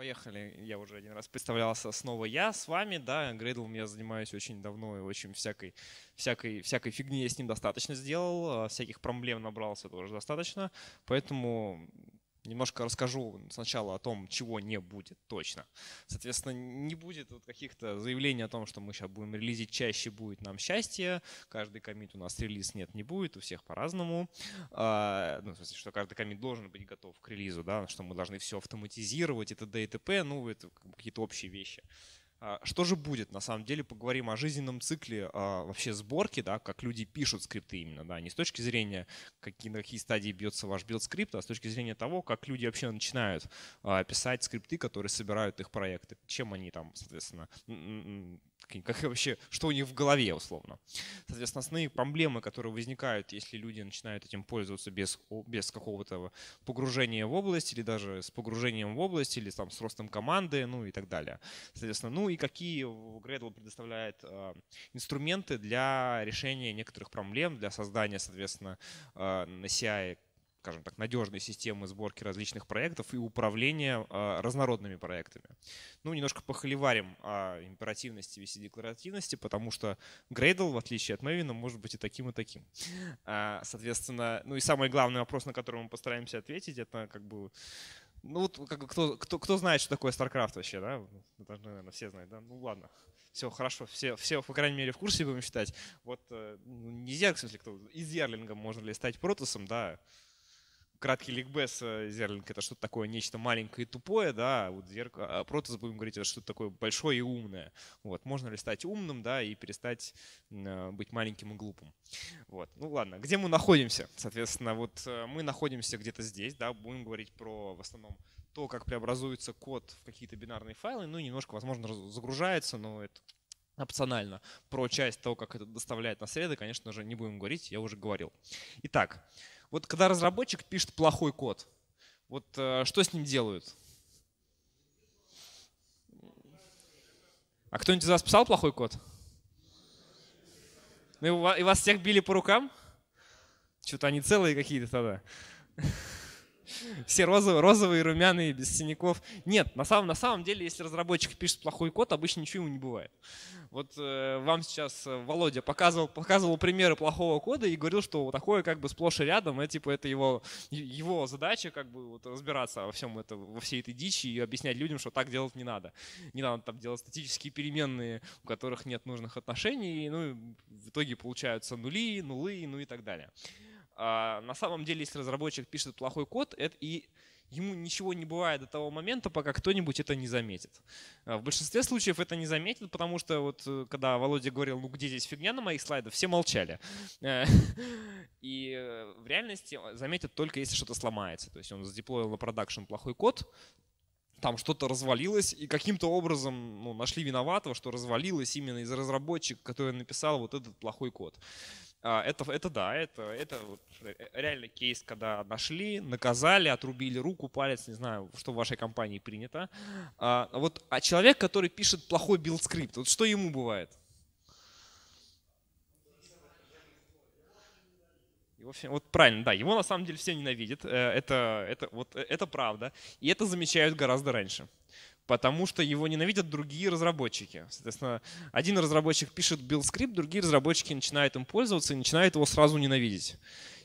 Поехали. Я уже один раз представлялся. Снова я с вами, да. Грейдлом я занимаюсь очень давно и очень всякой, всякой, всякой фигни я с ним достаточно сделал. А всяких проблем набрался тоже достаточно. Поэтому Немножко расскажу сначала о том, чего не будет точно. Соответственно, не будет вот каких-то заявлений о том, что мы сейчас будем релизить чаще, будет нам счастье. Каждый комит у нас релиз нет, не будет, у всех по-разному. А, ну, в смысле, что каждый комит должен быть готов к релизу, да, что мы должны все автоматизировать это т.д. Ну, это какие-то общие вещи. А, что же будет? На самом деле поговорим о жизненном цикле а, вообще сборки, да, как люди пишут скрипты именно, да, не с точки зрения, какие, на какие стадии бьется ваш билд-скрипт, а с точки зрения того, как люди вообще начинают а, писать скрипты, которые собирают их проекты, чем они там, соответственно, как вообще, что у них в голове, условно. Соответственно, основные проблемы, которые возникают, если люди начинают этим пользоваться без, без какого-то погружения в область, или даже с погружением в область, или там с ростом команды, ну и так далее. Соответственно, ну и какие Gradle предоставляет э, инструменты для решения некоторых проблем, для создания, соответственно, э, на CI скажем так, надежной системы сборки различных проектов и управления э, разнородными проектами. Ну, немножко похоливарим о а, императивности и декларативности, потому что Gradle, в отличие от Maven, может быть и таким, и таким. А, соответственно, ну и самый главный вопрос, на который мы постараемся ответить, это как бы ну вот как, кто, кто, кто знает, что такое StarCraft вообще, да? Должны, наверное, все знают, да? Ну ладно. Все хорошо, все, все, по крайней мере, в курсе будем считать. Вот э, ну, нельзя, в смысле, кто из Ярлинга можно ли стать протусом, да? краткий ликбез э, зерлинг это что-то такое нечто маленькое и тупое, да, а вот зерк... а, а протез, будем говорить, это что-то такое большое и умное. Вот, можно ли стать умным, да, и перестать э, быть маленьким и глупым. Вот, ну ладно, где мы находимся? Соответственно, вот э, мы находимся где-то здесь, да, будем говорить про в основном то, как преобразуется код в какие-то бинарные файлы, ну, немножко, возможно, загружается, но это опционально. Про часть того, как это доставляет среды, конечно же, не будем говорить, я уже говорил. Итак, вот когда разработчик пишет плохой код, вот э, что с ним делают? А кто-нибудь из вас писал плохой код? Ну, и вас всех били по рукам? Что-то они целые какие-то тогда. Все розовые, розовые, румяные, без синяков. Нет, на самом, на самом деле, если разработчик пишет плохой код, обычно ничего ему не бывает. Вот э, вам сейчас э, Володя показывал, показывал примеры плохого кода и говорил, что такое как бы сплошь и рядом, это типа это его, его задача как бы вот разбираться во всем это, во всей этой дичи и объяснять людям, что так делать не надо. Не надо там делать статические переменные, у которых нет нужных отношений, ну и в итоге получаются нули, нулы, ну и так далее. А, на самом деле, если разработчик пишет плохой код, это и ему ничего не бывает до того момента, пока кто-нибудь это не заметит. А, в большинстве случаев это не заметит, потому что вот э, когда Володя говорил, ну где здесь фигня на моих слайдах, все молчали. Э, и э, в реальности заметят только если что-то сломается. То есть он задеплоил на продакшн плохой код, там что-то развалилось, и каким-то образом ну, нашли виноватого, что развалилось именно из разработчика, который написал вот этот плохой код. А, это, это да, это, это вот реально кейс, когда нашли, наказали, отрубили руку, палец, не знаю, что в вашей компании принято. А, вот, а человек, который пишет плохой билд-скрипт, вот что ему бывает? Его все, вот правильно, да, его на самом деле все ненавидят, э, это, это, вот, э, это правда, и это замечают гораздо раньше потому что его ненавидят другие разработчики. Соответственно, один разработчик пишет билд скрипт, другие разработчики начинают им пользоваться и начинают его сразу ненавидеть.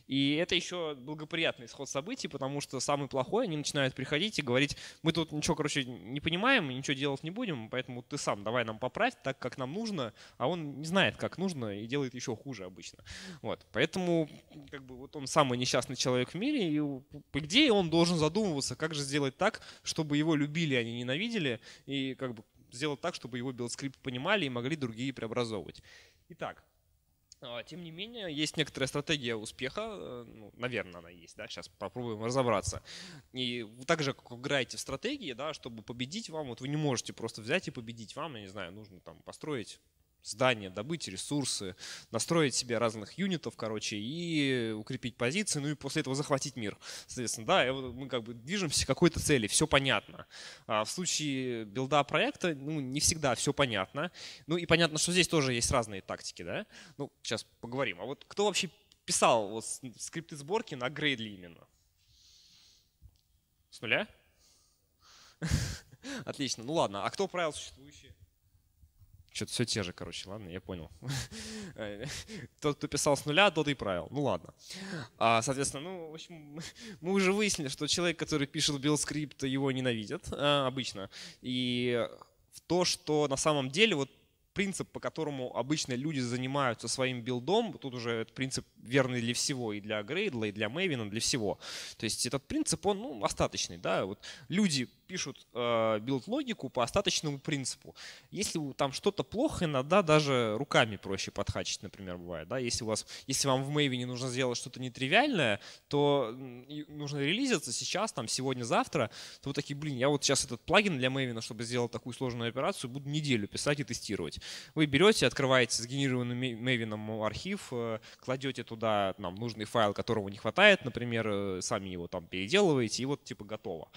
И это еще благоприятный исход событий, потому что самый плохой, они начинают приходить и говорить, мы тут ничего, короче, не понимаем, ничего делать не будем, поэтому ты сам давай нам поправь так, как нам нужно, а он не знает, как нужно, и делает еще хуже обычно. Вот. Поэтому как бы, вот он самый несчастный человек в мире, и по идее он должен задумываться, как же сделать так, чтобы его любили, а не ненавидели, и как бы сделать так, чтобы его билдскрипт понимали и могли другие преобразовывать. Итак, а, тем не менее, есть некоторая стратегия успеха, э, ну, наверное, она есть, да, сейчас попробуем разобраться. И так же, как играете в стратегии, да, чтобы победить вам, вот вы не можете просто взять и победить вам, я не знаю, нужно там построить здание, добыть ресурсы, настроить себе разных юнитов, короче, и укрепить позиции, ну и после этого захватить мир. Соответственно, да, мы как бы движемся к какой-то цели, все понятно. А в случае билда проекта, ну, не всегда все понятно. Ну и понятно, что здесь тоже есть разные тактики, да? Ну, сейчас поговорим. А вот кто вообще писал вот скрипты сборки на Грейдли именно? С нуля? Отлично, ну ладно. А кто правил существующие? Что-то все те же, короче, ладно, я понял. Тот, кто писал с нуля, тот и правил. Ну ладно. А, соответственно, ну, в общем, мы уже выяснили, что человек, который пишет билл-скрипт, его ненавидят а, обычно. И в то, что на самом деле вот принцип, по которому обычно люди занимаются своим билдом, тут уже этот принцип верный для всего, и для Грейдла, и для Мэвина, для всего. То есть этот принцип, он ну, остаточный. Да? Вот люди пишут э, билд-логику по остаточному принципу. Если там что-то плохо, иногда даже руками проще подхачить, например, бывает. Да? Если, у вас, если вам в Мэйвине нужно сделать что-то нетривиальное, то нужно релизиться сейчас, там, сегодня-завтра, то вы такие, блин, я вот сейчас этот плагин для Мэйвина, чтобы сделать такую сложную операцию, буду неделю писать и тестировать. Вы берете, открываете сгенерированный Мэйвином архив, э, кладете эту туда нам нужный файл, которого не хватает, например, э, сами его там переделываете, и вот типа готово.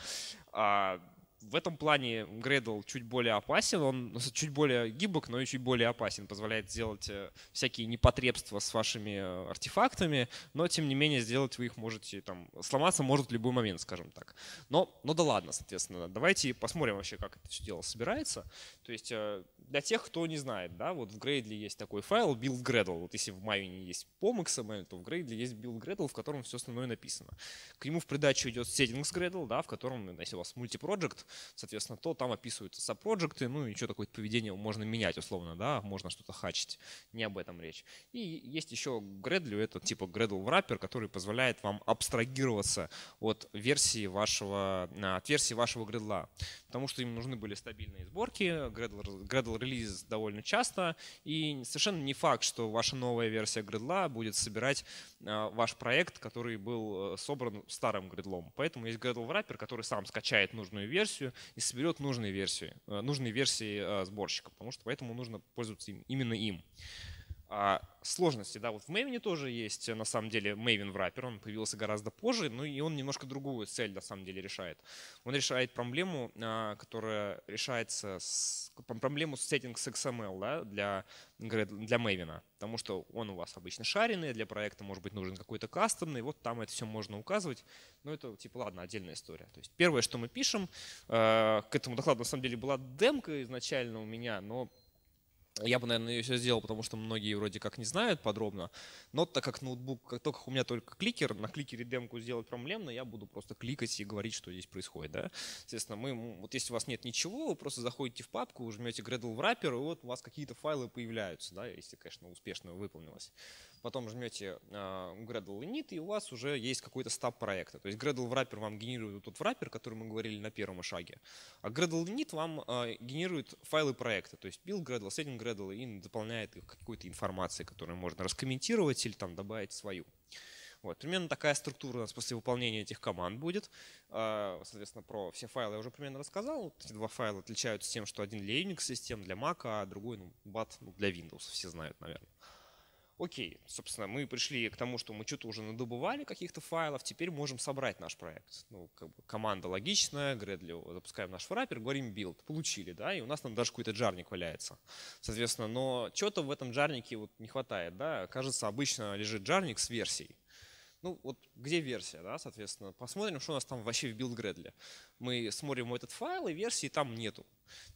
А в этом плане Gradle чуть более опасен, он чуть более гибок, но и чуть более опасен, позволяет сделать э, всякие непотребства с вашими э, артефактами, но тем не менее сделать вы их можете, там, сломаться может в любой момент, скажем так. Но, но ну да ладно, соответственно, давайте посмотрим вообще, как это все дело собирается. То есть э, для тех, кто не знает, да, вот в Gradle есть такой файл build Gradle, вот если в Maven есть POM XML, то в Gradle есть build Gradle, в котором все основное написано. К нему в придачу идет settings Gradle, да, в котором, если у вас мультипроект, соответственно, то там описываются сапроджекты, ну и что такое поведение можно менять условно, да, можно что-то хачить, не об этом речь. И есть еще Gradle, это типа Gradle Wrapper, который позволяет вам абстрагироваться от версии вашего, от версии вашего Gradle, потому что им нужны были стабильные сборки, Gradle, Gradle релиз довольно часто, и совершенно не факт, что ваша новая версия Gradle будет собирать а, ваш проект, который был э, собран старым Gradle. Поэтому есть Gradle Wrapper, который сам скачает нужную версию, версию и соберет нужные версии, э, нужные версии э, сборщика, потому что поэтому нужно пользоваться им, именно им. А, сложности, да, вот в Maven тоже есть, на самом деле, Maven Wrapper, он появился гораздо позже, ну и он немножко другую цель, на самом деле, решает. Он решает проблему, а, которая решается, с, проблему с с XML, да, для, для Maven, потому что он у вас обычно шаренный, для проекта, может быть, нужен какой-то кастомный, вот там это все можно указывать, но ну, это, типа, ладно, отдельная история. То есть первое, что мы пишем, а, к этому докладу, на самом деле, была демка изначально у меня, но я бы, наверное, ее все сделал, потому что многие вроде как не знают подробно. Но так как ноутбук, как только у меня только кликер, на кликере демку сделать проблемно, я буду просто кликать и говорить, что здесь происходит. Да? Соответственно, мы, вот если у вас нет ничего, вы просто заходите в папку, жмете Gradle Wrapper, и вот у вас какие-то файлы появляются, да, если, конечно, успешно выполнилось потом жмете а, Gradle Init, и у вас уже есть какой-то стаб проекта. То есть Gradle Wrapper вам генерирует тот wrapper, который мы говорили на первом шаге, а Gradle Init вам а, генерирует файлы проекта, то есть build Gradle, setting Gradle и дополняет их какой-то информацией, которую можно раскомментировать или там добавить свою. Вот, примерно такая структура у нас после выполнения этих команд будет. А, соответственно, про все файлы я уже примерно рассказал. Вот эти два файла отличаются тем, что один для Unix-систем, для Mac, а другой ну, BAT ну, для Windows. Все знают, наверное окей, собственно, мы пришли к тому, что мы что-то уже надобывали каких-то файлов, теперь можем собрать наш проект. Ну, как бы команда логичная, Gradle, запускаем наш враппер, говорим build, получили, да, и у нас там даже какой-то джарник валяется. Соответственно, но что-то в этом джарнике вот не хватает, да, кажется, обычно лежит джарник с версией. Ну, вот где версия, да, соответственно, посмотрим, что у нас там вообще в build Gradle. Мы смотрим этот файл, и версии там нету.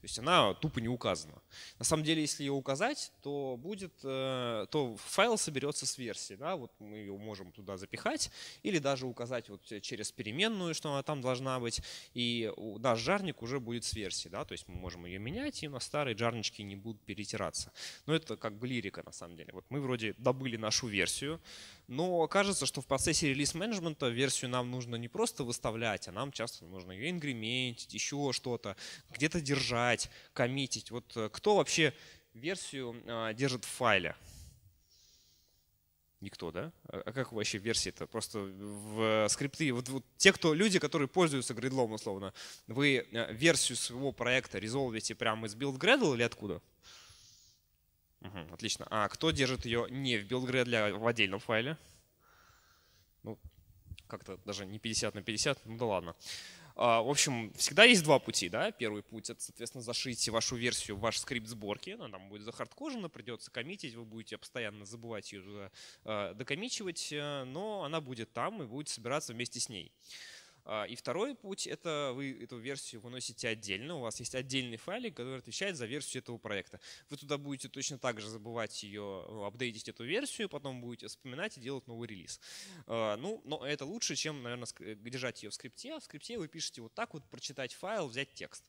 То есть она тупо не указана. На самом деле, если ее указать, то будет, э, то файл соберется с версии, да, вот мы ее можем туда запихать или даже указать вот э, через переменную, что она там должна быть, и наш жарник уже будет с версии, да, то есть мы можем ее менять, и на старые жарнички не будут перетираться. Но это как бы лирика на самом деле. Вот мы вроде добыли нашу версию, но кажется, что в процессе релиз-менеджмента версию нам нужно не просто выставлять, а нам часто нужно ее ингрементить, еще что-то, где-то держать держать, коммитить. Вот э, кто вообще версию а, держит в файле? Никто, да? А, а как вообще версии это? Просто в э, скрипты, вот, вот те, кто, люди, которые пользуются Gradle, условно, вы э, версию своего проекта резолвите прямо из build Gradle или откуда? Угу, отлично. А кто держит ее не в build Gradle, а в отдельном файле? Ну, как-то даже не 50 на 50, ну да ладно. А, в общем, всегда есть два пути. Да? Первый путь — это, соответственно, зашить вашу версию в ваш скрипт сборки. Она там будет захардкожена, придется коммитить, вы будете постоянно забывать ее э, докоммичивать, э, но она будет там и будет собираться вместе с ней. А, и второй путь — это вы эту версию выносите отдельно. У вас есть отдельный файлик, который отвечает за версию этого проекта. Вы туда будете точно так же забывать ее, э, апдейтить эту версию, потом будете вспоминать и делать новый релиз. А, ну, но это лучше, чем, наверное, э, держать ее в скрипте. А в скрипте вы пишете вот так вот, прочитать файл, взять текст.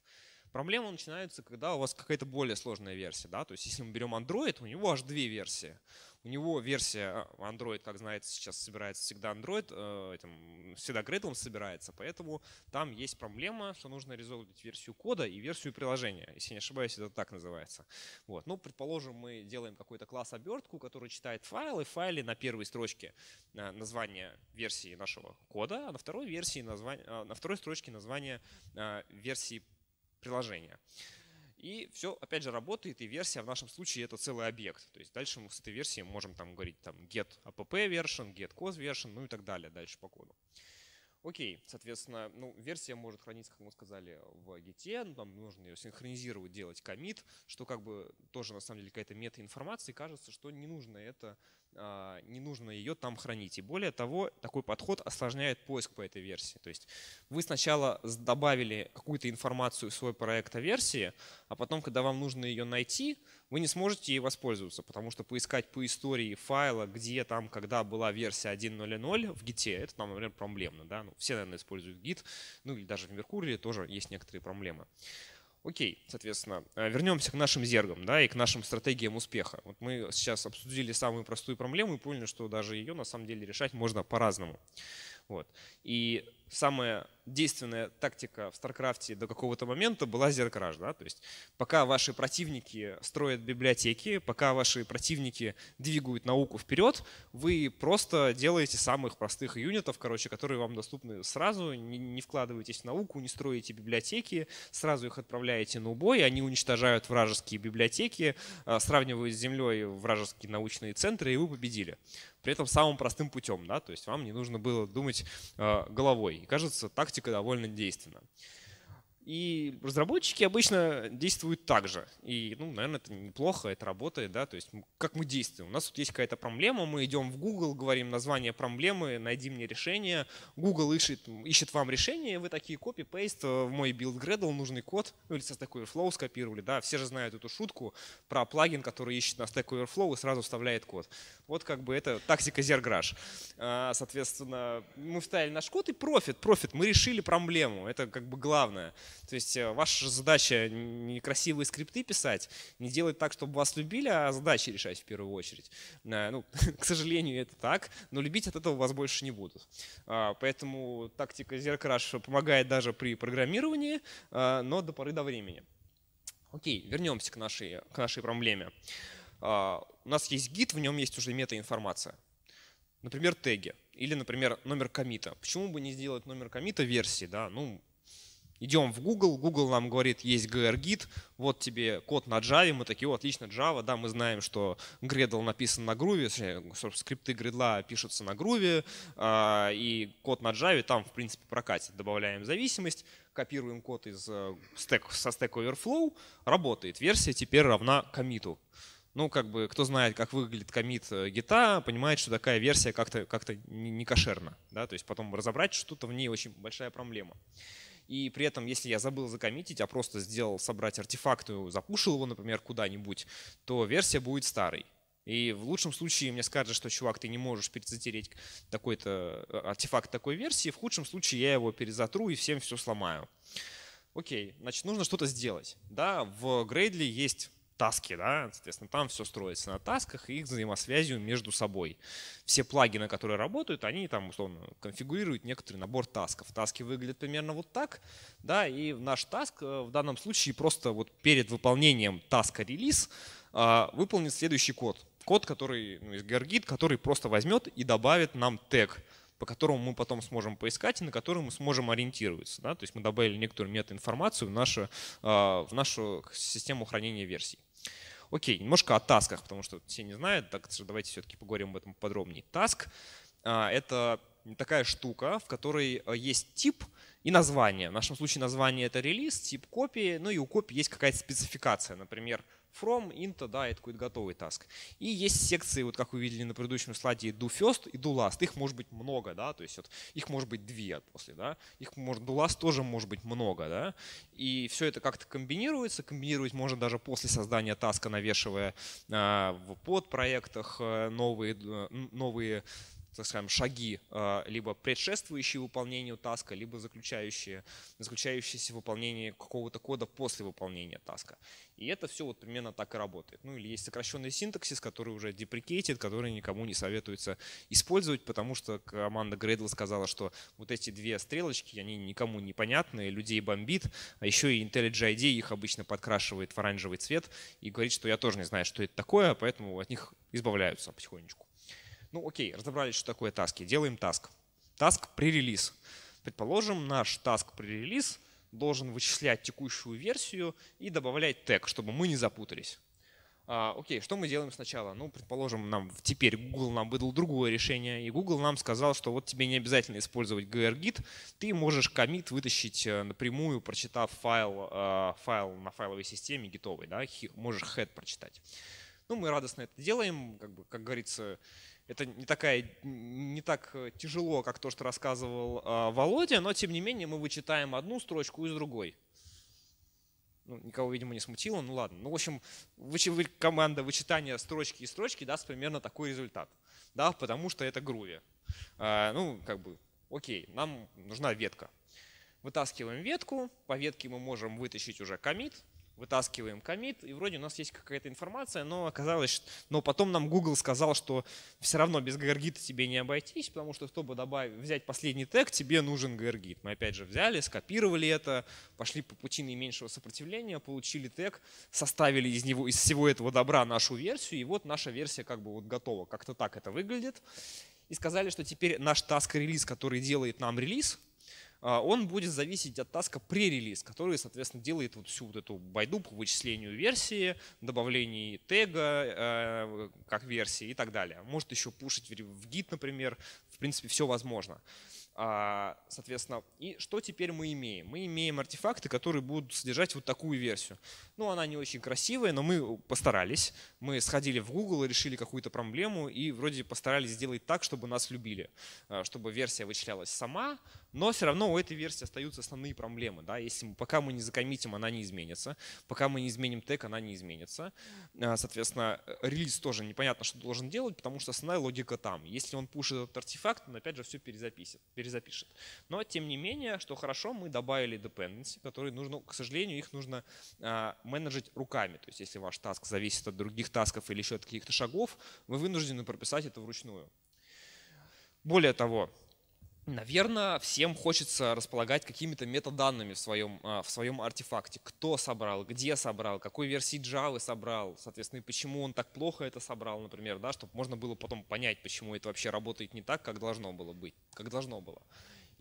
Проблема начинается, когда у вас какая-то более сложная версия. Да? То есть если мы берем Android, у него аж две версии. У него версия э, Android, как знаете, сейчас собирается всегда Android, э, этим, всегда Gradle собирается, поэтому там есть проблема, что нужно резолвить версию кода и версию приложения. Если не ошибаюсь, это так называется. Вот. Ну, предположим, мы делаем какой-то класс обертку, который читает файлы. и в файле на первой строчке э, название версии нашего кода, а на второй, версии название, на второй строчке название версии приложения. И все, опять же, работает, и версия в нашем случае это целый объект. То есть дальше мы с этой версией можем там говорить там get app version, get cos version, ну и так далее дальше по коду. Окей, соответственно, ну, версия может храниться, как мы сказали, в Git, ну, там нужно ее синхронизировать, делать комит, что как бы тоже на самом деле какая-то мета-информация, кажется, что не нужно это а, не нужно ее там хранить. И более того, такой подход осложняет поиск по этой версии. То есть вы сначала добавили какую-то информацию в свой проект о версии, а потом, когда вам нужно ее найти, вы не сможете ей воспользоваться, потому что поискать по истории файла, где там, когда была версия 1.0.0 в Git, это там, например, проблемно. Да? Ну, все, наверное, используют Git, ну или даже в Меркурии тоже есть некоторые проблемы. Окей, соответственно, э, вернемся к нашим зергам да, и к нашим стратегиям успеха. Вот мы сейчас обсудили самую простую проблему и поняли, что даже ее на самом деле решать можно по-разному. Вот. И самая действенная тактика в Старкрафте до какого-то момента была зеркраж. Да? То есть пока ваши противники строят библиотеки, пока ваши противники двигают науку вперед, вы просто делаете самых простых юнитов, короче, которые вам доступны сразу, не, не вкладываетесь в науку, не строите библиотеки, сразу их отправляете на убой, они уничтожают вражеские библиотеки, а, сравнивают с землей вражеские научные центры, и вы победили. При этом самым простым путем, да, то есть вам не нужно было думать а, головой. И кажется, тактика довольно действенна. И разработчики обычно действуют так же. И, ну, наверное, это неплохо, это работает, да, то есть как мы действуем. У нас тут есть какая-то проблема, мы идем в Google, говорим название проблемы, найди мне решение. Google ищет, ищет вам решение, вы такие копи-пейст э, в мой build Gradle, нужный код, ну, или со Stack Overflow скопировали, да, все же знают эту шутку про плагин, который ищет на Stack Overflow и сразу вставляет код. Вот как бы это тактика зерграж. А, соответственно, мы вставили наш код и профит, профит, мы решили проблему, это как бы главное. То есть э, ваша задача не красивые скрипты писать, не делать так, чтобы вас любили, а задачи решать в первую очередь. Э, ну, к сожалению, это так, но любить от этого вас больше не будут. Э, поэтому тактика Zercrash помогает даже при программировании, но до поры до времени. Окей, вернемся к нашей, к нашей проблеме. У нас есть гид, в нем есть уже метаинформация. Например, теги или, например, номер комита. Почему бы не сделать номер комита версии? Да? Ну, Идем в Google, Google нам говорит, есть grgit, вот тебе код на Java, мы такие, о, отлично, Java, да, мы знаем, что Gradle написан на Groovy, скрипты Gradle пишутся на Groovy, а, и код на Java там, в принципе, прокатит. Добавляем зависимость, копируем код из э, стек, со Stack Overflow, работает. Версия теперь равна комиту. Ну, как бы, кто знает, как выглядит комит э, гита, понимает, что такая версия как-то как, -то, как -то не кошерна. Да? То есть потом разобрать что-то в ней очень большая проблема и при этом, если я забыл закоммитить, а просто сделал собрать артефакт и запушил его, например, куда-нибудь, то версия будет старой. И в лучшем случае мне скажут, что, чувак, ты не можешь перезатереть такой-то э, артефакт такой версии. В худшем случае я его перезатру и всем все сломаю. Окей, значит, нужно что-то сделать. Да, в Gradle есть таски, да, соответственно, там все строится на тасках и их взаимосвязью между собой. Все плагины, которые работают, они там, условно, конфигурируют некоторый набор тасков. Таски выглядят примерно вот так, да, и наш таск э, в данном случае просто вот перед выполнением таска релиз э, выполнит следующий код. Код, который, ну, из Gergit, который просто возьмет и добавит нам тег, по которому мы потом сможем поискать и на котором мы сможем ориентироваться. Да? То есть мы добавили некоторую метаинформацию в нашу, э, в нашу систему хранения версий. Окей, немножко о тасках, потому что все не знают, так что давайте все-таки поговорим об этом подробнее. Таск а, — это такая штука, в которой э, есть тип и название. В нашем случае название — это релиз, тип копии, ну и у копии есть какая-то спецификация. Например, from, into, да, это какой-то готовый таск. И есть секции, вот как вы видели на предыдущем слайде, do first и do last. Их может быть много, да, то есть вот их может быть две после, да. Их может, do last тоже может быть много, да. И все это как-то комбинируется. Комбинировать можно даже после создания таска, навешивая а, в подпроектах э, новые, э, новые так скажем, шаги, э, либо предшествующие выполнению таска, либо заключающие, заключающиеся в выполнении какого-то кода после выполнения таска. И это все вот примерно так и работает. Ну или есть сокращенный синтаксис, который уже deprecated, который никому не советуется использовать, потому что команда Gradle сказала, что вот эти две стрелочки, они никому не понятны, людей бомбит, а еще и IntelliJ ID их обычно подкрашивает в оранжевый цвет и говорит, что я тоже не знаю, что это такое, поэтому от них избавляются потихонечку. Ну окей, разобрались, что такое таски. Делаем таск. Таск пререлиз. Предположим, наш таск пререлиз должен вычислять текущую версию и добавлять тег, чтобы мы не запутались. А, окей, что мы делаем сначала? Ну, предположим, нам теперь Google нам выдал другое решение, и Google нам сказал, что вот тебе не обязательно использовать grgit, ты можешь комит вытащить э, напрямую, прочитав файл, э, файл на файловой системе гитовой, да, можешь head прочитать. Ну, мы радостно это делаем, как, бы, как говорится, это не, такая, не так тяжело, как то, что рассказывал э, Володя, но тем не менее мы вычитаем одну строчку из другой. Ну, никого, видимо, не смутило, ну ладно. Ну, в общем, выч... команда вычитания строчки и строчки даст примерно такой результат. Да, потому что это груви. Э, а, ну, как бы, окей, нам нужна ветка. Вытаскиваем ветку, по ветке мы можем вытащить уже комит, вытаскиваем комит, и вроде у нас есть какая-то информация, но оказалось, что, но потом нам Google сказал, что все равно без гаргита тебе не обойтись, потому что чтобы добавить, взять последний тег, тебе нужен гаргит. Мы опять же взяли, скопировали это, пошли по пути наименьшего сопротивления, получили тег, составили из него, из всего этого добра нашу версию, и вот наша версия как бы вот готова. Как-то так это выглядит. И сказали, что теперь наш таск релиз который делает нам релиз, а, он будет зависеть от таска пререлиз, который, соответственно, делает вот всю вот эту байду по вычислению версии, добавлению тега э, как версии и так далее. Может еще пушить в гид, например. В принципе, все возможно. А, соответственно, и что теперь мы имеем? Мы имеем артефакты, которые будут содержать вот такую версию. Ну, она не очень красивая, но мы постарались. Мы сходили в Google, решили какую-то проблему и вроде постарались сделать так, чтобы нас любили. А, чтобы версия вычислялась сама, но все равно у этой версии остаются основные проблемы. Да? Если мы, пока мы не закоммитим, она не изменится. Пока мы не изменим тег, она не изменится. А, соответственно, э, релиз тоже непонятно, что должен делать, потому что основная логика там. Если он пушит этот артефакт, он опять же все перезапишет. перезапишет. Но, тем не менее, что хорошо, мы добавили dependency, которые нужно, к сожалению, их нужно а, менеджить руками. То есть, если ваш таск зависит от других тасков или еще от каких-то шагов, вы вынуждены прописать это вручную. Более того, Наверное, всем хочется располагать какими-то метаданными в своем, а, в своем артефакте. Кто собрал, где собрал, какой версии Java собрал, соответственно, и почему он так плохо это собрал, например, да, чтобы можно было потом понять, почему это вообще работает не так, как должно было быть, как должно было.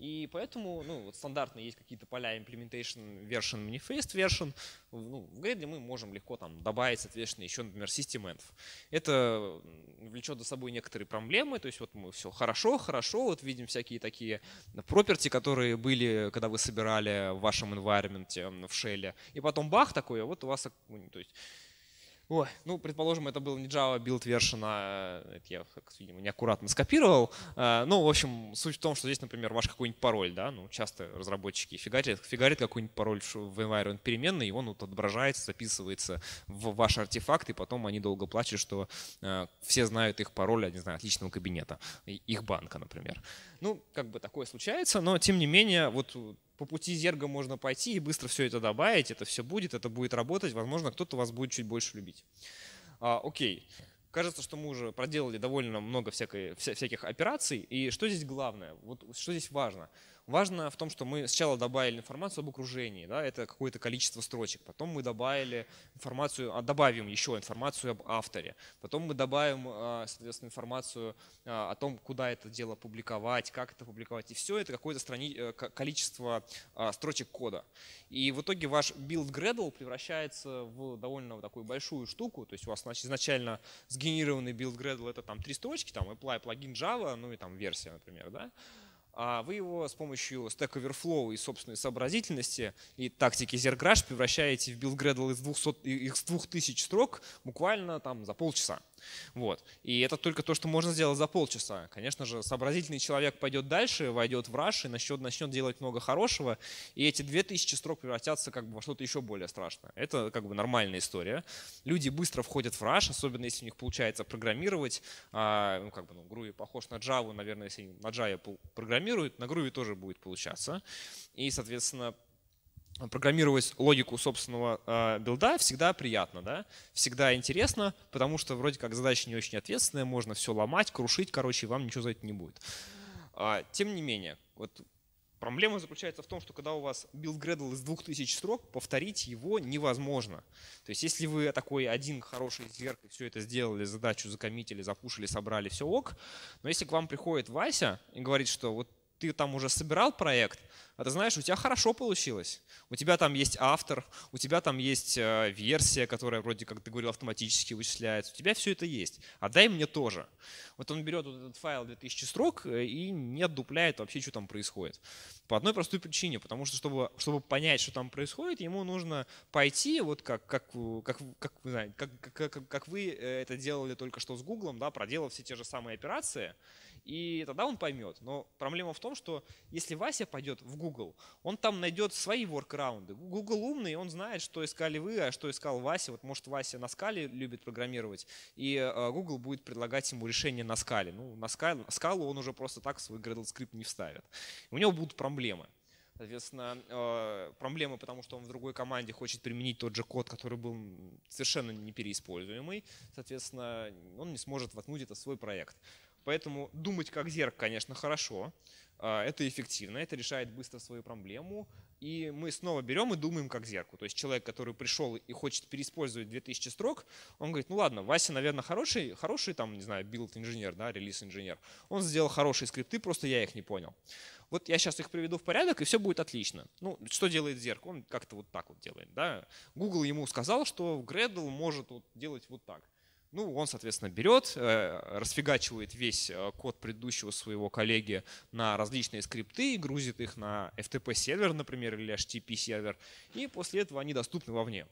И поэтому ну, вот стандартно есть какие-то поля implementation version, manifest version. Ну, в Gradle мы можем легко там добавить, соответственно, еще, например, system env. Это влечет за собой некоторые проблемы. То есть вот мы все хорошо, хорошо, вот видим всякие такие property, которые были, когда вы собирали в вашем environment эм, в шеле. И потом бах такой, а вот у вас, ну, то есть Ой, ну, предположим, это был не Java build version, а э, это я, как, видимо, неаккуратно скопировал. Э, ну, в общем, суть в том, что здесь, например, ваш какой-нибудь пароль, да, ну, часто разработчики фигарят, фигарят какой-нибудь пароль в environment переменной, и он вот отображается, записывается в ваш артефакт, и потом они долго плачут, что э, все знают их пароль, я а, не знаю, от личного кабинета, их банка, например. Ну, как бы такое случается, но, тем не менее, вот по пути зерга можно пойти и быстро все это добавить, это все будет, это будет работать, возможно, кто-то вас будет чуть больше любить. А, окей. Кажется, что мы уже проделали довольно много всякой, вся, всяких операций. И что здесь главное? Вот что здесь важно? Важно в том, что мы сначала добавили информацию об окружении, да, это какое-то количество строчек, потом мы добавили информацию, а добавим еще информацию об авторе, потом мы добавим, а, соответственно, информацию а, о том, куда это дело публиковать, как это публиковать, и все это какое-то страни... Э, количество а, строчек кода. И в итоге ваш build Gradle превращается в довольно такую большую штуку, то есть у вас изначально сгенерированный build Gradle это там три строчки, там apply плагин Java, ну и там версия, например, да, а вы его с помощью Stack Overflow и собственной сообразительности и тактики Zergrash превращаете в билд Gradle из, 200, из 2000 строк буквально там за полчаса. Вот. И это только то, что можно сделать за полчаса. Конечно же, сообразительный человек пойдет дальше, войдет в раш и начнет, начнет делать много хорошего, и эти 2000 строк превратятся как бы во что-то еще более страшное. Это как бы нормальная история. Люди быстро входят в раш, особенно если у них получается программировать. А, ну, как бы, ну, Groovy похож на Java, наверное, если на Java программируют, на Groovy тоже будет получаться. И, соответственно, программировать логику собственного э, билда всегда приятно, да? всегда интересно, потому что вроде как задача не очень ответственная, можно все ломать, крушить, короче, и вам ничего за это не будет. А, тем не менее, вот проблема заключается в том, что когда у вас билд Gradle из 2000 строк, повторить его невозможно. То есть если вы такой один хороший зверг и все это сделали, задачу закоммитили, запушили, собрали, все ок, но если к вам приходит Вася и говорит, что вот ты там уже собирал проект, а ты знаешь, у тебя хорошо получилось. У тебя там есть автор, у тебя там есть э, версия, которая вроде, как ты говорил, автоматически вычисляется. У тебя все это есть. Отдай а мне тоже. Вот он берет вот этот файл 2000 строк э, и не дупляет вообще, что там происходит. По одной простой причине, потому что, чтобы, чтобы понять, что там происходит, ему нужно пойти, вот как, как, э, как, как, как, как, как, как вы это делали только что с Гуглом, да, проделав все те же самые операции, и тогда он поймет. Но проблема в том, что если Вася пойдет в Google, он там найдет свои воркраунды. Google умный, он знает, что искали вы, а что искал Вася. Вот может Вася на скале любит программировать, и э, Google будет предлагать ему решение на скале. Ну, на скале. скалу он уже просто так свой Gradle скрипт не вставит. У него будут проблемы. Соответственно, э, проблема, потому что он в другой команде хочет применить тот же код, который был совершенно непереиспользуемый. Соответственно, он не сможет воткнуть это в свой проект. Поэтому думать как зерк, конечно, хорошо. А, это эффективно, это решает быстро свою проблему. И мы снова берем и думаем как зерку. То есть человек, который пришел и хочет переиспользовать 2000 строк, он говорит, ну ладно, Вася, наверное, хороший, хороший там, не знаю, билд-инженер, да, релиз-инженер. Он сделал хорошие скрипты, просто я их не понял. Вот я сейчас их приведу в порядок, и все будет отлично. Ну, что делает зерк? Он как-то вот так вот делает, да. Google ему сказал, что Gradle может вот делать вот так. Ну, он, соответственно, берет, э, расфигачивает весь э, код предыдущего своего коллеги на различные скрипты и грузит их на FTP-сервер, например, или HTTP-сервер, и после этого они доступны вовне.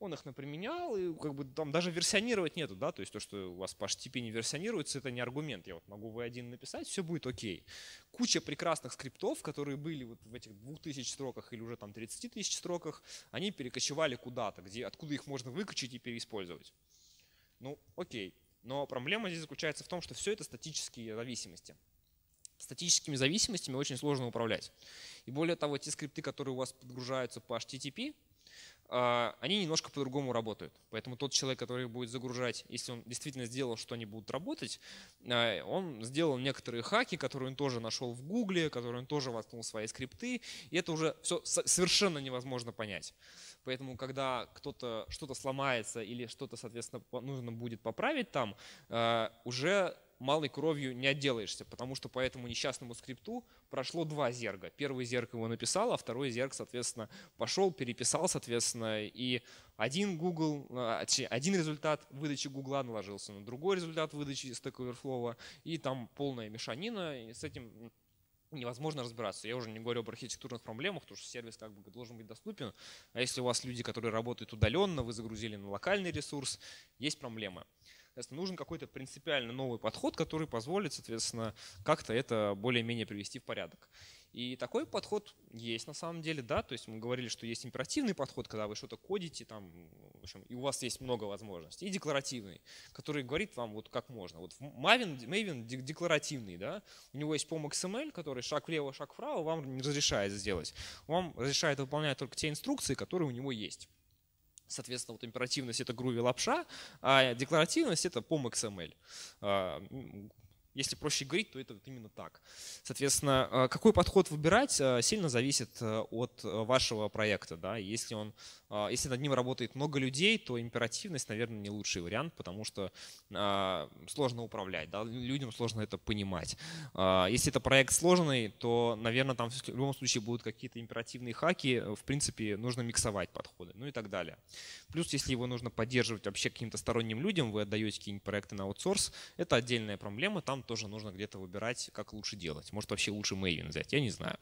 Он их наприменял, и как бы там даже версионировать нету, да, то есть то, что у вас по HTTP не версионируется, это не аргумент. Я вот могу V1 написать, все будет окей. Куча прекрасных скриптов, которые были вот в этих 2000 строках или уже там 30 тысяч строках, они перекочевали куда-то, где, откуда их можно выкачать и переиспользовать. Ну, окей. Но проблема здесь заключается в том, что все это статические зависимости. Статическими зависимостями очень сложно управлять. И более того, те скрипты, которые у вас подгружаются по HTTP, а, они немножко по-другому работают. Поэтому тот человек, который их будет загружать, если он действительно сделал, что они будут работать, а, он сделал некоторые хаки, которые он тоже нашел в Гугле, которые он тоже воткнул свои скрипты, и это уже все совершенно невозможно понять. Поэтому, когда кто-то что-то сломается или что-то, соответственно, нужно будет поправить там, а, уже малой кровью не отделаешься, потому что по этому несчастному скрипту прошло два зерга. Первый зерг его написал, а второй зерг, соответственно, пошел, переписал, соответственно, и один Google, а, один результат выдачи Гугла наложился на другой результат выдачи Stack Overflow, и там полная мешанина, и с этим невозможно разбираться. Я уже не говорю об архитектурных проблемах, потому что сервис как бы должен быть доступен. А если у вас люди, которые работают удаленно, вы загрузили на локальный ресурс, есть проблемы. Соответственно, нужен какой-то принципиально новый подход, который позволит, соответственно, как-то это более-менее привести в порядок. И такой подход есть на самом деле, да, то есть мы говорили, что есть императивный подход, когда вы что-то кодите, там, в общем, и у вас есть много возможностей, и декларативный, который говорит вам вот как можно. Вот Maven, Maven декларативный, да, у него есть POM XML, который шаг влево, шаг вправо вам не разрешает сделать. Вам разрешает выполнять только те инструкции, которые у него есть. Соответственно, вот императивность — это груви лапша, а декларативность — это пом а, XML. Если проще говорить, то это вот именно так. Соответственно, э, какой подход выбирать, э, сильно зависит э, от вашего проекта. Да? Если, он, если над ним работает много людей, то императивность, наверное, не лучший вариант, потому что сложно управлять, да? людям сложно это понимать. Если это проект сложный, то, наверное, там в любом случае будут какие-то императивные хаки. В принципе, нужно миксовать подходы, ну и так далее. Плюс, если его нужно поддерживать вообще каким-то сторонним людям, вы отдаете какие-нибудь проекты на аутсорс, это отдельная проблема, там тоже нужно где-то выбирать, как лучше делать. Может, вообще лучше Maven взять, я не знаю.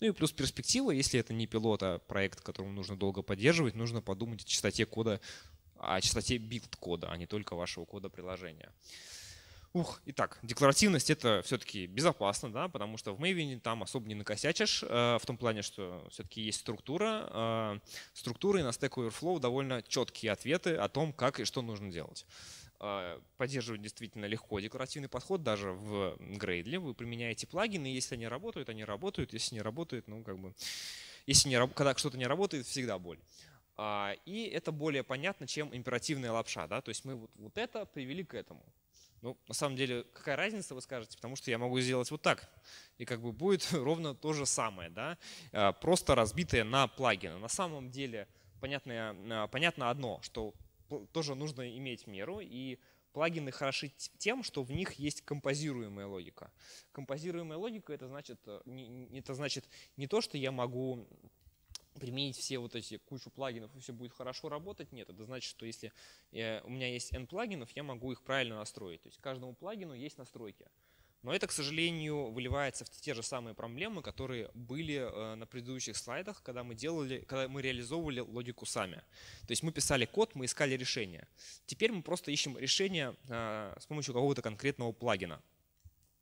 Ну и плюс перспектива, если это не пилот, а проект, которому нужно долго поддерживать, нужно подумать о частоте кода, о частоте билд-кода, а не только вашего кода приложения. Ух, итак, декларативность это все-таки безопасно, да, потому что в Maven там особо не накосячишь, э, в том плане, что все-таки есть структура, э, структура на Stack Overflow довольно четкие ответы о том, как и что нужно делать. А, поддерживают действительно легко декларативный подход даже в Gradle. Вы применяете плагины, если они работают, они работают, если не работают, ну как бы, если не, когда что-то не работает, всегда боль. А, и это более понятно, чем императивная лапша, да, то есть мы вот, вот это привели к этому. Ну, на самом деле, какая разница, вы скажете, потому что я могу сделать вот так. И как бы будет ровно то же самое, да, а, просто разбитое на плагины. На самом деле, понятно, понятно одно, что тоже нужно иметь меру, и плагины хороши тем, что в них есть композируемая логика. Композируемая логика это значит, э, не это значит не то, что я могу применить все вот эти кучу плагинов и все будет хорошо работать. Нет, это значит, что если э, у меня есть N плагинов, я могу их правильно настроить. То есть каждому плагину есть настройки. Но это, к сожалению, выливается в те же самые проблемы, которые были э, на предыдущих слайдах, когда мы делали, когда мы реализовывали логику сами. То есть мы писали код, мы искали решение. Теперь мы просто ищем решение э, с помощью какого-то конкретного плагина.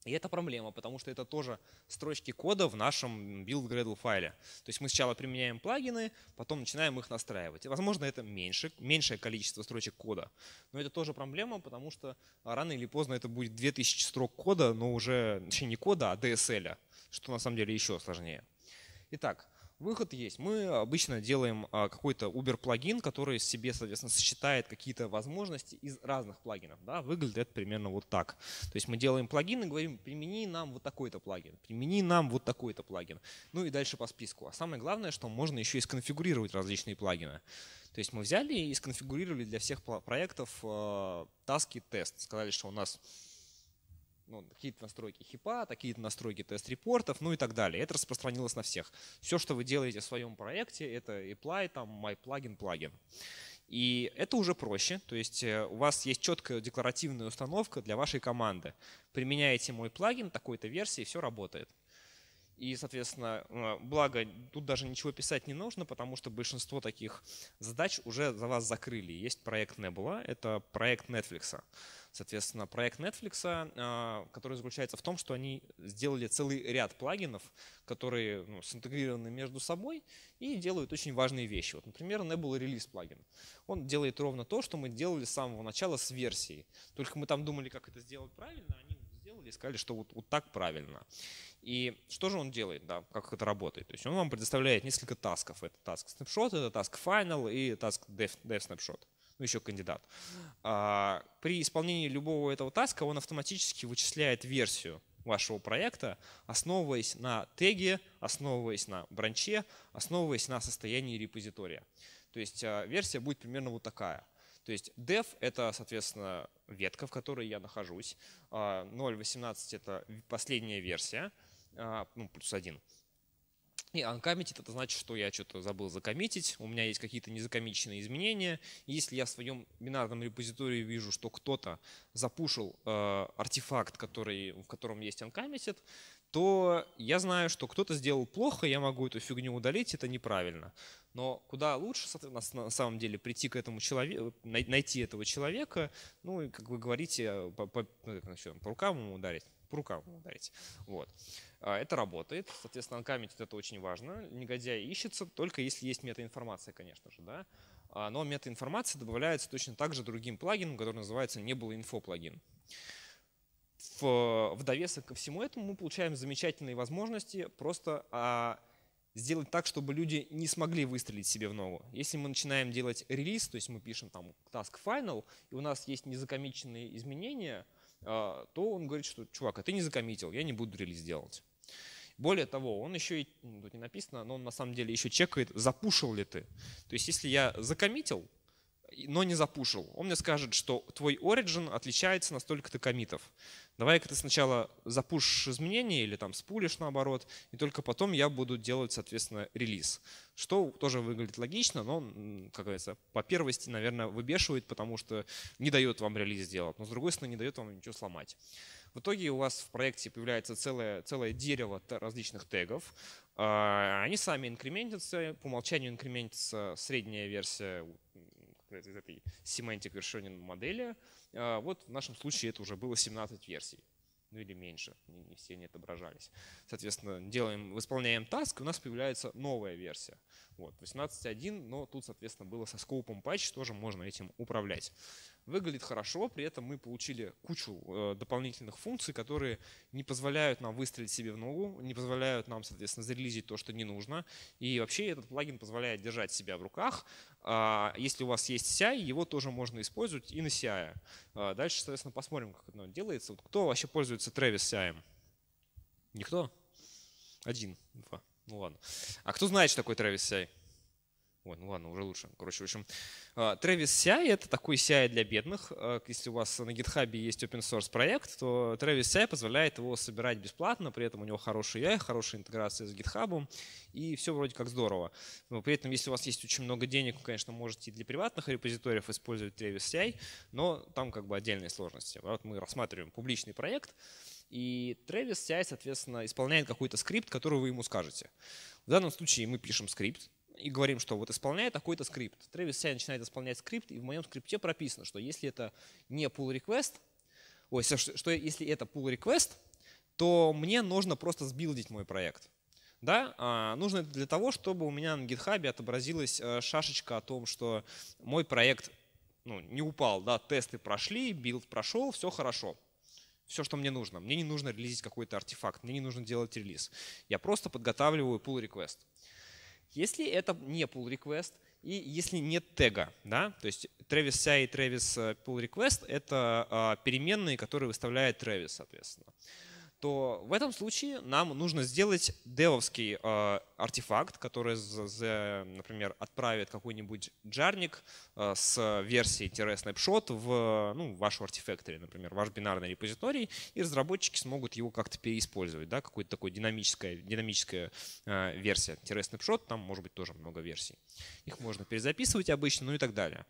И это проблема, потому что это тоже строчки кода в нашем build Gradle файле. То есть мы сначала применяем плагины, потом начинаем их настраивать. И, возможно, это меньше, меньшее количество строчек кода. Но это тоже проблема, потому что рано или поздно это будет 2000 строк кода, но уже, не кода, а DSL, а, что на самом деле еще сложнее. Итак, Выход есть. Мы обычно делаем а, какой-то Uber плагин, который себе, соответственно, сочетает какие-то возможности из разных плагинов. Да? Выглядит это примерно вот так. То есть мы делаем плагин и говорим, примени нам вот такой-то плагин, примени нам вот такой-то плагин. Ну и дальше по списку. А самое главное, что можно еще и сконфигурировать различные плагины. То есть мы взяли и сконфигурировали для всех проектов таски тест. Сказали, что у нас ну, какие-то настройки хипа, такие-то настройки тест-репортов, ну и так далее. Это распространилось на всех. Все, что вы делаете в своем проекте, это apply, там, my plugin, плагин. И это уже проще, то есть э, у вас есть четкая декларативная установка для вашей команды. Применяете мой плагин такой-то версии, все работает. И, соответственно, а, благо, тут даже ничего писать не нужно, потому что большинство таких задач уже за вас закрыли. Есть проект Nebula, это проект Netflix. Соответственно, проект Netflix, а, который заключается в том, что они сделали целый ряд плагинов, которые ну, синтегрированы между собой и делают очень важные вещи. Вот, например, Nebula Release плагин. Он делает ровно то, что мы делали с самого начала с версией. Только мы там думали, как это сделать правильно, они сделали и сказали, что вот, вот так правильно. И что же он делает, да, как это работает? То есть он вам предоставляет несколько тасков. Это таск snapshot, это таск final и таск dev, dev snapshot. Ну, еще кандидат. А, при исполнении любого этого таска он автоматически вычисляет версию вашего проекта, основываясь на теге, основываясь на бранче, основываясь на состоянии репозитория. То есть а, версия будет примерно вот такая. То есть dev — это, соответственно, ветка, в которой я нахожусь. 0.18 а, — это последняя версия. А, ну, плюс один. И uncommitted это значит, что я что-то забыл закоммитить, у меня есть какие-то незакоммиченные изменения. если я в своем бинарном репозитории вижу, что кто-то запушил э, артефакт, который, в котором есть uncommitted, то я знаю, что кто-то сделал плохо, я могу эту фигню удалить, это неправильно. Но куда лучше на самом деле прийти к этому человеку, найти этого человека, ну и, как вы говорите, по, по, ну, по рукам ему ударить, по рукам ему ударить. Вот. А, это работает, соответственно, анкаммитить это очень важно. Негодяй ищется только если есть метаинформация, конечно же. Да? А, но метаинформация добавляется точно так же другим плагином, который называется не было инфо плагин. В, в довесок ко всему этому мы получаем замечательные возможности просто а, сделать так, чтобы люди не смогли выстрелить себе в ногу. Если мы начинаем делать релиз, то есть мы пишем там task final, и у нас есть незакомиченные изменения, а, то он говорит, что чувак, а ты не закоммитил, я не буду релиз делать. Более того, он еще, и, ну, тут не написано, но он на самом деле еще чекает, запушил ли ты. То есть если я закоммитил, но не запушил. Он мне скажет, что твой origin отличается на столько-то комитов. Давай-ка ты сначала запушишь изменения или там спулишь наоборот, и только потом я буду делать, соответственно, релиз. Что тоже выглядит логично, но, как говорится, по первости, наверное, выбешивает, потому что не дает вам релиз сделать, но с другой стороны не дает вам ничего сломать. В итоге у вас в проекте появляется целое, целое дерево различных тегов. А, они сами инкрементятся, по умолчанию инкрементится средняя версия из этой семантик решением модели. А, вот в нашем случае это уже было 17 версий ну или меньше, не, все не отображались. Соответственно, делаем, восполняем task, у нас появляется новая версия. Вот, 18.1, но тут, соответственно, было со скопом патч, тоже можно этим управлять выглядит хорошо, при этом мы получили кучу э, дополнительных функций, которые не позволяют нам выстрелить себе в ногу, не позволяют нам, соответственно, зарелизить то, что не нужно. И вообще этот плагин позволяет держать себя в руках. А, если у вас есть CI, его тоже можно использовать и на CI. А, дальше, соответственно, посмотрим, как оно делается. Вот кто вообще пользуется Travis CI? Никто? Один, два. Ну ладно. А кто знает, что такое Travis CI? Ой, ну ладно, уже лучше. Короче, в общем, а, Travis CI — это такой CI для бедных. А, если у вас на GitHub есть open source проект, то Travis CI позволяет его собирать бесплатно, при этом у него хороший UI, хорошая интеграция с GitHub, и все вроде как здорово. Но при этом, если у вас есть очень много денег, вы, конечно, можете и для приватных репозиториев использовать Travis CI, но там как бы отдельные сложности. Вот мы рассматриваем публичный проект, и Travis CI, соответственно, исполняет какой-то скрипт, который вы ему скажете. В данном случае мы пишем скрипт, и говорим, что вот исполняет такой-то скрипт. Travis CI начинает исполнять скрипт, и в моем скрипте прописано, что если это не pull request, ой, что, что если это pull request, то мне нужно просто сбилдить мой проект. Да, а, нужно это для того, чтобы у меня на GitHub отобразилась э, шашечка о том, что мой проект ну, не упал, да, тесты прошли, билд прошел, все хорошо. Все, что мне нужно. Мне не нужно релизить какой-то артефакт, мне не нужно делать релиз. Я просто подготавливаю pull request. Если это не pull request и если нет тега, да, то есть Travis CI и Travis э, pull request — это а, переменные, которые выставляет Travis, соответственно то в этом случае нам нужно сделать девовский э, артефакт, который, за, за, например, отправит какой-нибудь джарник э, с версией snapshot в ну, вашу артефакторе, например, ваш бинарный репозиторий, и разработчики смогут его как-то переиспользовать. Да? Какой-то такой динамическая, динамическая э, версия snapshot, там может быть тоже много версий. Их можно перезаписывать обычно, ну и так далее.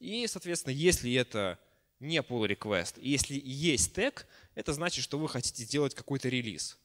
И, соответственно, если это не pull request. И если есть тег, это значит, что вы хотите сделать какой-то релиз.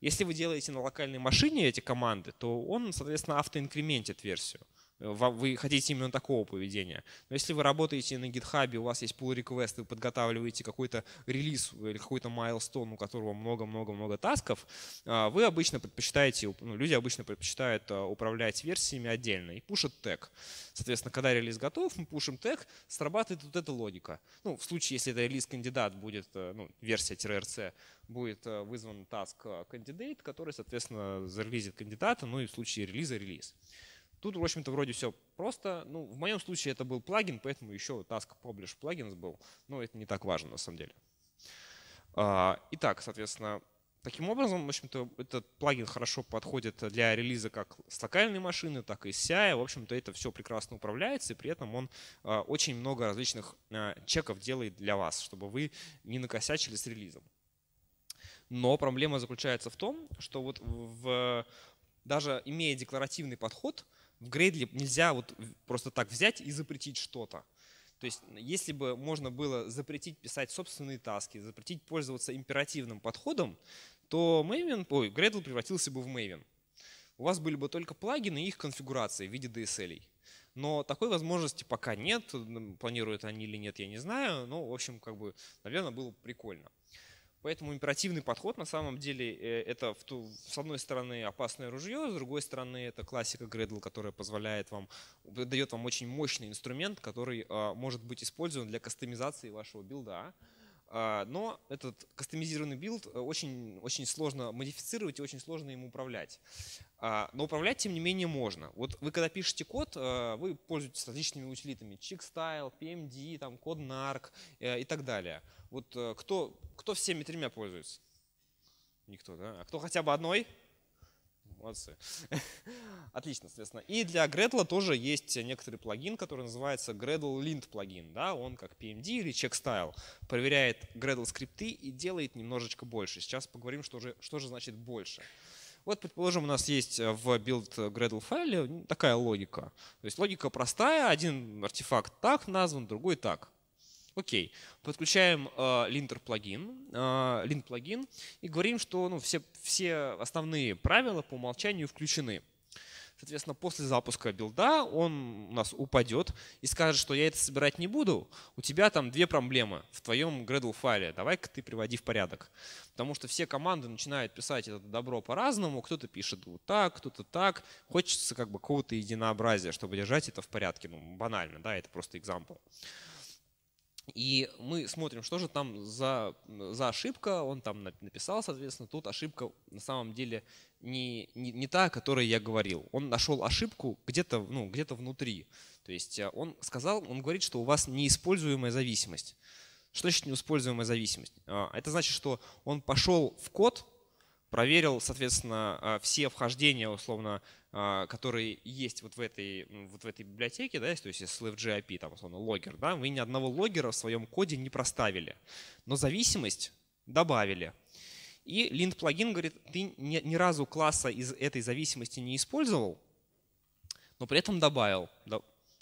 Если вы делаете на локальной машине эти команды, то он, соответственно, автоинкрементит версию вы хотите именно такого поведения. Но если вы работаете на GitHub, у вас есть pull request, вы подготавливаете какой-то релиз или какой-то milestone, у которого много-много-много тасков, а, вы обычно предпочитаете, ну, люди обычно предпочитают а, управлять версиями отдельно и пушат тег. Соответственно, когда релиз готов, мы пушим тег, срабатывает вот эта логика. Ну, в случае, если это релиз-кандидат будет, э, ну, версия-rc, будет э, вызван task э, candidate, который, соответственно, зарелизит кандидата, ну и в случае релиза релиз. -релиз. Тут, в общем-то, вроде все просто. Ну, в моем случае это был плагин, поэтому еще task publish plugins был. Но это не так важно на самом деле. А, итак, соответственно, таким образом, в общем-то, этот плагин хорошо подходит для релиза как с локальной машины, так и с CI. В общем-то, это все прекрасно управляется, и при этом он а, очень много различных а, чеков делает для вас, чтобы вы не накосячили с релизом. Но проблема заключается в том, что вот в, даже имея декларативный подход — в Gradle нельзя вот просто так взять и запретить что-то. То есть если бы можно было запретить писать собственные таски, запретить пользоваться императивным подходом, то Maven, ой, Gradle превратился бы в Maven. У вас были бы только плагины и их конфигурации в виде DSL. -ей. Но такой возможности пока нет. Планируют они или нет, я не знаю. Но, ну, в общем, как бы, наверное, было бы прикольно. Поэтому императивный подход на самом деле э, это в ту, с одной стороны опасное ружье, с другой стороны это классика Gradle, которая позволяет вам, дает вам очень мощный инструмент, который а, может быть использован для кастомизации вашего билда. А, но этот кастомизированный билд э, очень, очень сложно модифицировать и очень сложно им управлять. А, но управлять, тем не менее, можно. Вот вы когда пишете код, а, вы пользуетесь различными утилитами. Chickstyle, PMD, там, CodeNarc э, и так далее. Вот э, кто, кто всеми тремя пользуется? Никто, да? А кто хотя бы одной? Молодцы. Отлично, соответственно. И для Gradle тоже есть некоторый плагин, который называется Gradle Lint плагин. Да? Он как PMD или CheckStyle проверяет Gradle скрипты и делает немножечко больше. Сейчас поговорим, что же, что же значит больше. Вот, предположим, у нас есть в build Gradle файле такая логика. То есть логика простая, один артефакт так назван, другой так. Окей, подключаем э, линтер плагин, э, а, lint плагин и говорим, что ну, все, все основные правила по умолчанию включены. Соответственно, после запуска билда он у нас упадет и скажет, что я это собирать не буду. У тебя там две проблемы в твоем Gradle файле. Давай-ка ты приводи в порядок. Потому что все команды начинают писать это добро по-разному. Кто-то пишет вот так, кто-то так. Хочется как бы какого-то единообразия, чтобы держать это в порядке. Ну, банально, да, это просто экзампл. И мы смотрим, что же там за, за ошибка, он там написал, соответственно, тут ошибка на самом деле не, не, не та, о которой я говорил. Он нашел ошибку где-то ну, где внутри. То есть э, он сказал, он говорит, что у вас неиспользуемая зависимость. Что значит неиспользуемая зависимость? А, это значит, что он пошел в код, проверил, соответственно, а, все вхождения, условно, а, которые есть вот в этой, вот в этой библиотеке, да, то есть если LFG IP, там, условно, логер, да, вы ни одного логера в своем коде не проставили, но зависимость добавили. И lint плагин говорит, ты ни, ни разу класса из этой зависимости не использовал, но при этом добавил.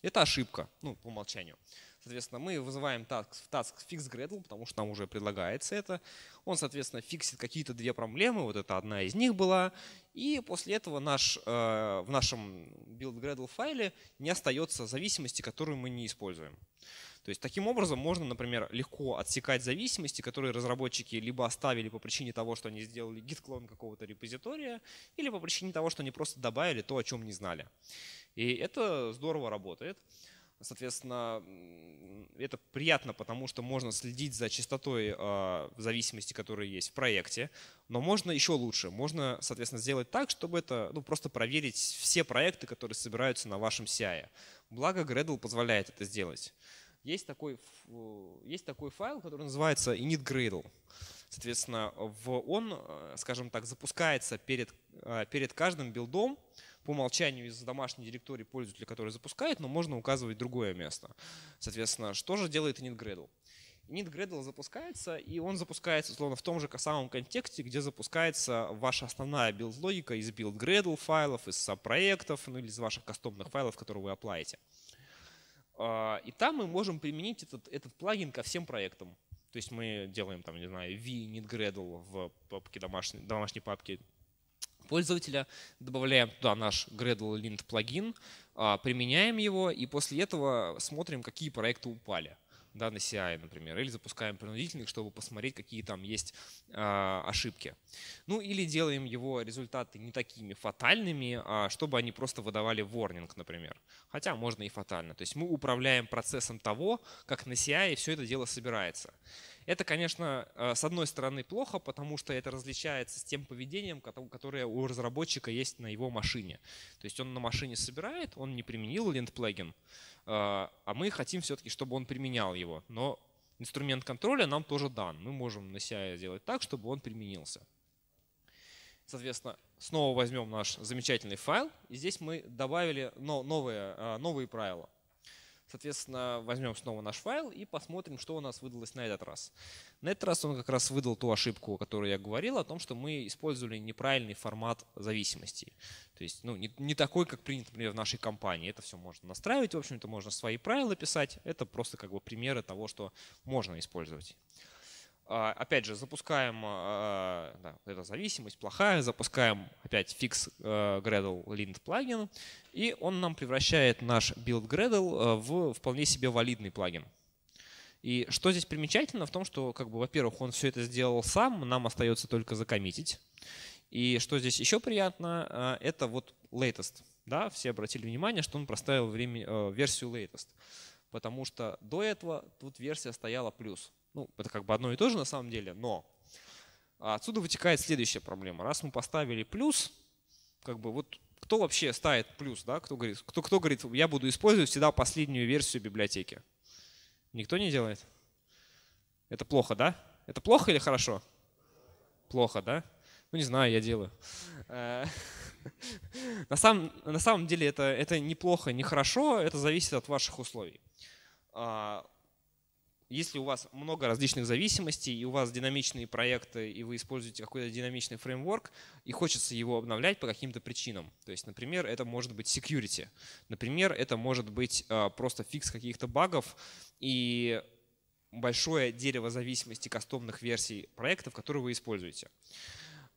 Это ошибка, ну, по умолчанию. Соответственно, мы вызываем task, в task fix Gradle, потому что нам уже предлагается это. Он, соответственно, фиксит какие-то две проблемы, вот это одна из них была. И после этого наш, э, в нашем build.gradle файле не остается зависимости, которую мы не используем. То есть таким образом можно, например, легко отсекать зависимости, которые разработчики либо оставили по причине того, что они сделали git-клон какого-то репозитория, или по причине того, что они просто добавили то, о чем не знали. И это здорово работает. Соответственно, это приятно, потому что можно следить за частотой а, зависимости, которая есть в проекте, но можно еще лучше. Можно, соответственно, сделать так, чтобы это, ну, просто проверить все проекты, которые собираются на вашем CI. Благо, Gradle позволяет это сделать. Есть такой, есть такой файл, который называется initGradle. Соответственно, в он, э, скажем так, запускается перед, э, перед каждым билдом, по умолчанию из домашней директории пользователя, который запускает, но можно указывать другое место. Соответственно, что же делает initGradle? initGradle запускается, и он запускается словно в том же самом контексте, где запускается ваша основная билд-логика из build-gradle файлов, из сабпроектов, ну или из ваших кастомных файлов, которые вы оплаете. А, и там мы можем применить этот, этот плагин ко всем проектам. То есть мы делаем там, не знаю, v initGradle в папке домашней, домашней папки пользователя, добавляем туда наш Gradle Lint плагин, а, применяем его и после этого смотрим, какие проекты упали да, на CI, например, или запускаем принудительный, чтобы посмотреть, какие там есть э, ошибки. Ну или делаем его результаты не такими фатальными, а чтобы они просто выдавали ворнинг, например. Хотя можно и фатально. То есть мы управляем процессом того, как на CI все это дело собирается. Это, конечно, э, с одной стороны плохо, потому что это различается с тем поведением, которое у разработчика есть на его машине. То есть он на машине собирает, он не применил lint плагин э, а мы хотим все-таки, чтобы он применял его. Но инструмент контроля нам тоже дан. Мы можем на CI сделать так, чтобы он применился. Соответственно, снова возьмем наш замечательный файл, и здесь мы добавили новые, э, новые правила – Соответственно, возьмем снова наш файл и посмотрим, что у нас выдалось на этот раз. На этот раз он как раз выдал ту ошибку, о которой я говорил, о том, что мы использовали неправильный формат зависимости. То есть ну, не, не такой, как принято, например, в нашей компании. Это все можно настраивать, в общем-то, можно свои правила писать. Это просто как бы примеры того, что можно использовать. А, опять же, запускаем а, да, вот эта зависимость плохая, запускаем опять fix а, Gradle lint плагин, и он нам превращает наш build Gradle в вполне себе валидный плагин. И что здесь примечательно в том, что, как бы, во-первых, он все это сделал сам, нам остается только закоммитить. И что здесь еще приятно, это вот latest. Да, все обратили внимание, что он проставил время, версию latest. Потому что до этого тут версия стояла плюс. Ну, это как бы одно и то же на самом деле, но отсюда вытекает следующая проблема. Раз мы поставили плюс, как бы вот кто вообще ставит плюс, да, кто говорит, кто, кто говорит, я буду использовать всегда последнюю версию библиотеки. Никто не делает? Это плохо, да? Это плохо или хорошо? Плохо, да? Ну, не знаю, я делаю. Э, на самом, на самом деле это, это неплохо, не хорошо, это зависит от ваших условий. А, если у вас много различных зависимостей, и у вас динамичные проекты, и вы используете какой-то динамичный фреймворк, и хочется его обновлять по каким-то причинам. То есть, например, это может быть security. Например, это может быть а, просто фикс каких-то багов, и большое дерево зависимости кастомных версий проектов, которые вы используете.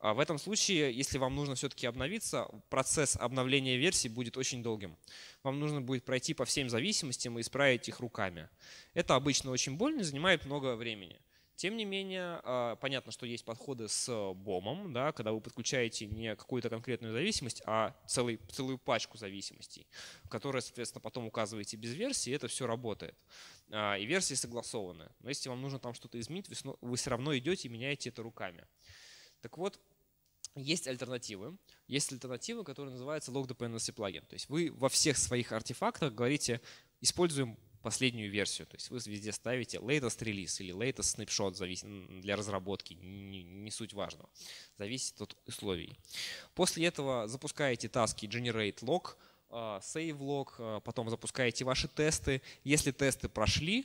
А в этом случае, если вам нужно все-таки обновиться, процесс обновления версий будет очень долгим. Вам нужно будет пройти по всем зависимостям и исправить их руками. Это обычно очень больно и занимает много времени. Тем не менее, а, понятно, что есть подходы с бомом, да, когда вы подключаете не какую-то конкретную зависимость, а целый, целую пачку зависимостей, которые, соответственно, потом указываете без версии, и это все работает. А, и версии согласованы. Но если вам нужно там что-то изменить, вы все равно идете и меняете это руками. Так вот, есть альтернативы. Есть альтернативы, которые называются log dependency плагин. То есть вы во всех своих артефактах говорите, используем последнюю версию. То есть вы везде ставите latest release или latest snapshot зависит, для разработки, не, суть важного. Зависит от условий. После этого запускаете таски generate log, а, save log, а, потом запускаете ваши тесты. Если тесты прошли,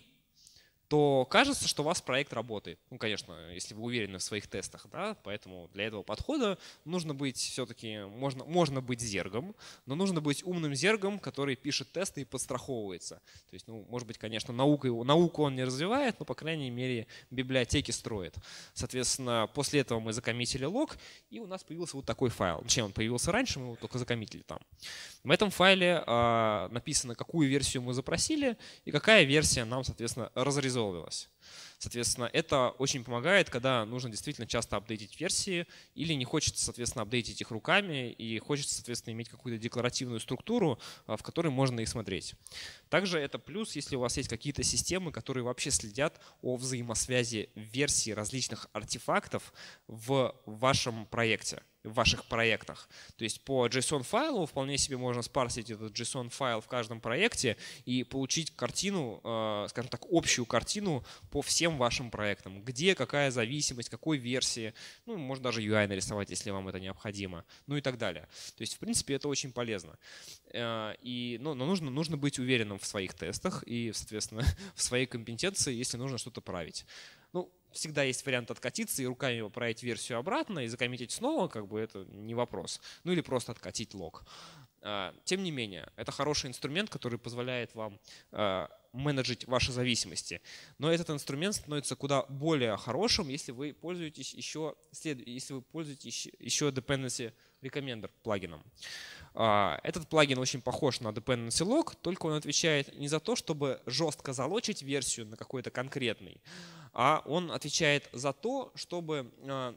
то кажется, что у вас проект работает. Ну, конечно, если вы уверены в своих тестах, да, поэтому для этого подхода нужно быть все-таки, можно, можно быть зергом, но нужно быть умным зергом, который пишет тесты и подстраховывается. То есть, ну, может быть, конечно, наука, науку он не развивает, но, по крайней мере, библиотеки строит. Соответственно, после этого мы закоммитили лог, и у нас появился вот такой файл. Чем он появился раньше, мы его только закоммитили там. В этом файле э, написано, какую версию мы запросили и какая версия нам, соответственно, разрезала образовывалась. Соответственно, это очень помогает, когда нужно действительно часто апдейтить версии или не хочется, соответственно, апдейтить их руками и хочется, соответственно, иметь какую-то декларативную структуру, а, в которой можно их смотреть. Также это плюс, если у вас есть какие-то системы, которые вообще следят о взаимосвязи версий различных артефактов в вашем проекте в ваших проектах. То есть по JSON-файлу вполне себе можно спарсить этот JSON-файл в каждом проекте и получить картину, э, скажем так, общую картину по всем вашим проектам. Где какая зависимость, какой версии. Ну, можно даже UI нарисовать, если вам это необходимо. Ну и так далее. То есть, в принципе, это очень полезно. Э, и, ну, но нужно, нужно быть уверенным в своих тестах и, соответственно, в своей компетенции, если нужно что-то править. Ну, всегда есть вариант откатиться и руками поправить версию обратно и закоммитить снова, как бы это не вопрос. Ну или просто откатить лог. А, тем не менее, это хороший инструмент, который позволяет вам а, менеджить ваши зависимости. Но этот инструмент становится куда более хорошим, если вы пользуетесь еще, если вы пользуетесь еще Dependency Recommender плагином. А, этот плагин очень похож на Dependency Log, только он отвечает не за то, чтобы жестко залочить версию на какой-то конкретный, а он отвечает за то, чтобы э,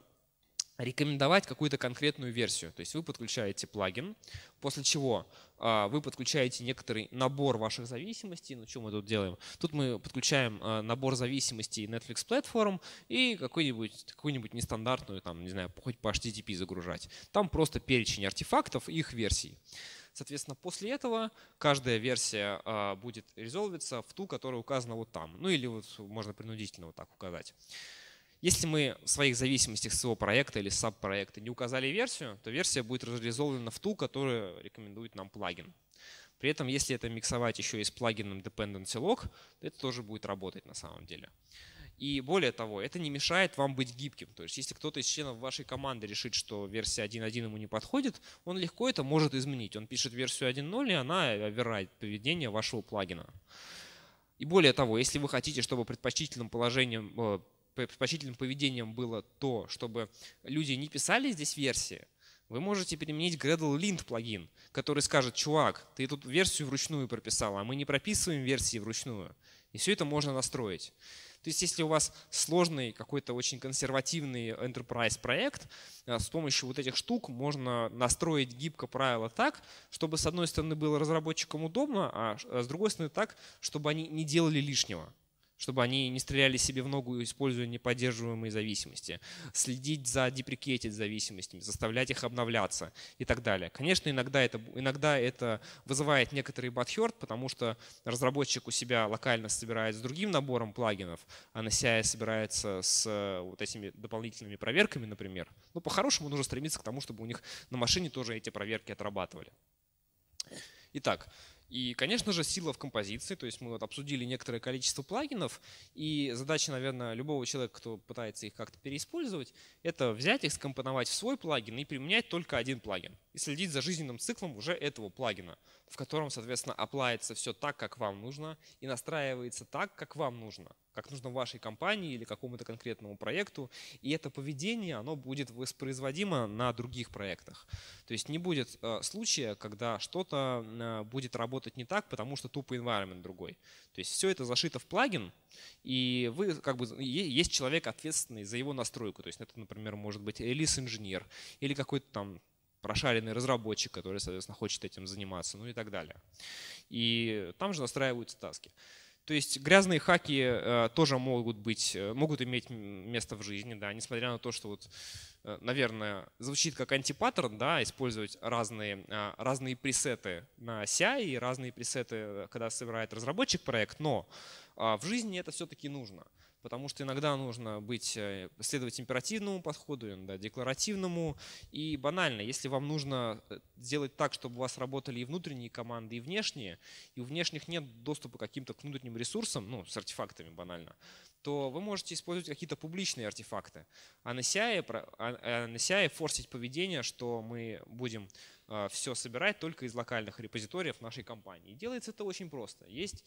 рекомендовать какую-то конкретную версию. То есть вы подключаете плагин, после чего а, вы подключаете некоторый набор ваших зависимостей. Ну, что мы тут делаем? Тут мы подключаем э, набор зависимостей Netflix Platform и какую-нибудь какую -нибудь нестандартную, там, не знаю, хоть по HTTP загружать. Там просто перечень артефактов и их версий. Соответственно, после этого каждая версия а, будет резолвиться в ту, которая указана вот там. Ну или вот можно принудительно вот так указать. Если мы в своих зависимостях своего проекта или саб-проекта не указали версию, то версия будет резолвлена в ту, которую рекомендует нам плагин. При этом, если это миксовать еще и с плагином dependency log, то это тоже будет работать на самом деле. И более того, это не мешает вам быть гибким. То есть, если кто-то из членов вашей команды решит, что версия 1.1 ему не подходит, он легко это может изменить. Он пишет версию 1.0, и она оверрайт поведение вашего плагина. И более того, если вы хотите, чтобы предпочтительным положением, э, предпочтительным поведением было то, чтобы люди не писали здесь версии, вы можете применить Gradle Lint плагин, который скажет, чувак, ты тут версию вручную прописал, а мы не прописываем версии вручную. И все это можно настроить. То есть если у вас сложный какой-то очень консервативный enterprise проект, э, с помощью вот этих штук можно настроить гибко правила так, чтобы с одной стороны было разработчикам удобно, а э, с другой стороны так, чтобы они не делали лишнего чтобы они не стреляли себе в ногу, используя неподдерживаемые зависимости, следить за деприкетить зависимостями, заставлять их обновляться и так далее. Конечно, иногда это, иногда это вызывает некоторый бадхерт, потому что разработчик у себя локально собирает с другим набором плагинов, а на CI собирается с э, вот этими дополнительными проверками, например. Но ну, по-хорошему нужно стремиться к тому, чтобы у них на машине тоже эти проверки отрабатывали. Итак, и, конечно же, сила в композиции. То есть мы вот обсудили некоторое количество плагинов, и задача, наверное, любого человека, кто пытается их как-то переиспользовать, это взять их, скомпоновать в свой плагин и применять только один плагин и следить за жизненным циклом уже этого плагина, в котором, соответственно, оплавится все так, как вам нужно, и настраивается так, как вам нужно, как нужно вашей компании или какому-то конкретному проекту, и это поведение, оно будет воспроизводимо на других проектах. То есть не будет э, случая, когда что-то э, будет работать не так, потому что тупо environment другой. То есть все это зашито в плагин, и вы как бы есть человек ответственный за его настройку. То есть это, например, может быть релиз-инженер или какой-то там прошаренный разработчик, который, соответственно, хочет этим заниматься, ну и так далее. И там же настраиваются таски. То есть грязные хаки э, тоже могут быть, э, могут иметь место в жизни, да, несмотря на то, что вот, э, наверное, звучит как антипаттерн, да, использовать разные, а, разные пресеты на CI и разные пресеты, когда собирает разработчик проект, но а, в жизни это все-таки нужно потому что иногда нужно быть, э, следовать императивному подходу, иногда декларативному. И банально, если вам нужно сделать э, так, чтобы у вас работали и внутренние команды, и внешние, и у внешних нет доступа к каким-то внутренним ресурсам, ну, с артефактами банально, то вы можете использовать какие-то публичные артефакты. А на CI, а, а на CI форсить поведение, что мы будем а, все собирать только из локальных репозиториев нашей компании. делается это очень просто. Есть